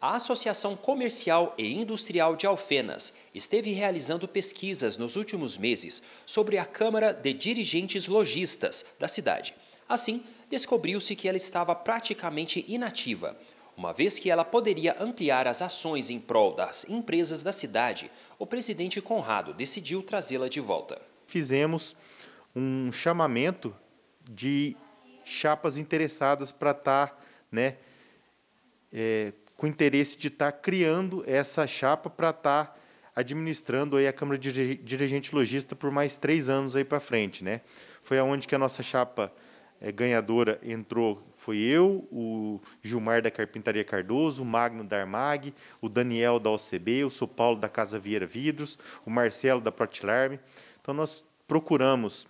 A Associação Comercial e Industrial de Alfenas esteve realizando pesquisas nos últimos meses sobre a Câmara de Dirigentes Logistas da cidade. Assim, descobriu-se que ela estava praticamente inativa, uma vez que ela poderia ampliar as ações em prol das empresas da cidade. O presidente Conrado decidiu trazê-la de volta. Fizemos um chamamento de chapas interessadas para estar, tá, né, é, com interesse de estar tá criando essa chapa para estar tá administrando aí a Câmara de Dirigente Logista por mais três anos aí para frente, né? Foi aonde que a nossa chapa é, ganhadora entrou, foi eu, o Gilmar da Carpintaria Cardoso, o Magno da Armag, o Daniel da OCB, o São Paulo da Casa Vieira Vidros, o Marcelo da Protilarme. Então nós procuramos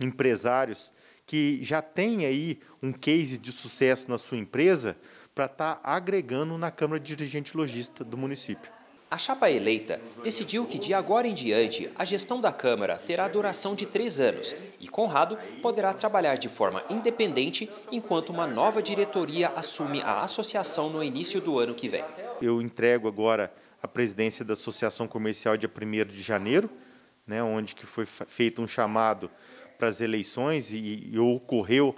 empresários que já têm aí um case de sucesso na sua empresa, para estar tá agregando na Câmara de Dirigente Logista do município. A chapa eleita decidiu que de agora em diante a gestão da Câmara terá duração de três anos e Conrado poderá trabalhar de forma independente enquanto uma nova diretoria assume a associação no início do ano que vem. Eu entrego agora a presidência da Associação Comercial dia 1 de janeiro, né, onde que foi feito um chamado para as eleições e, e ocorreu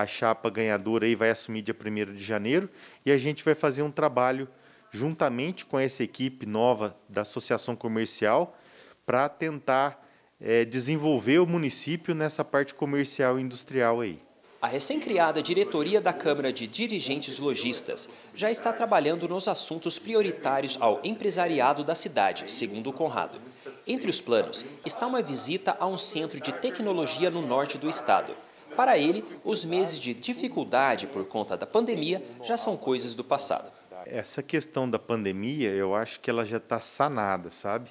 a chapa ganhadora aí vai assumir dia 1 de janeiro e a gente vai fazer um trabalho juntamente com essa equipe nova da Associação Comercial para tentar é, desenvolver o município nessa parte comercial e industrial aí. A recém-criada diretoria da Câmara de Dirigentes Logistas já está trabalhando nos assuntos prioritários ao empresariado da cidade, segundo o Conrado. Entre os planos está uma visita a um centro de tecnologia no norte do estado. Para ele, os meses de dificuldade por conta da pandemia já são coisas do passado. Essa questão da pandemia, eu acho que ela já está sanada, sabe?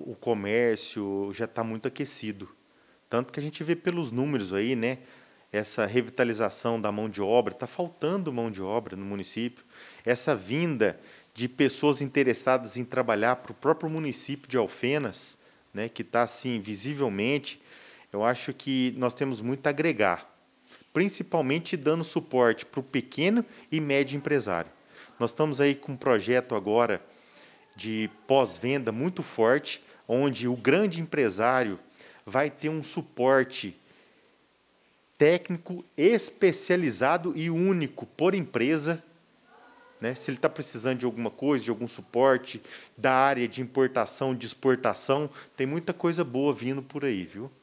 o comércio já está muito aquecido. Tanto que a gente vê pelos números aí, né? Essa revitalização da mão de obra, está faltando mão de obra no município. Essa vinda de pessoas interessadas em trabalhar para o próprio município de Alfenas, né, que está assim visivelmente eu acho que nós temos muito a agregar, principalmente dando suporte para o pequeno e médio empresário. Nós estamos aí com um projeto agora de pós-venda muito forte, onde o grande empresário vai ter um suporte técnico especializado e único por empresa. Né? Se ele está precisando de alguma coisa, de algum suporte da área de importação, de exportação, tem muita coisa boa vindo por aí, viu?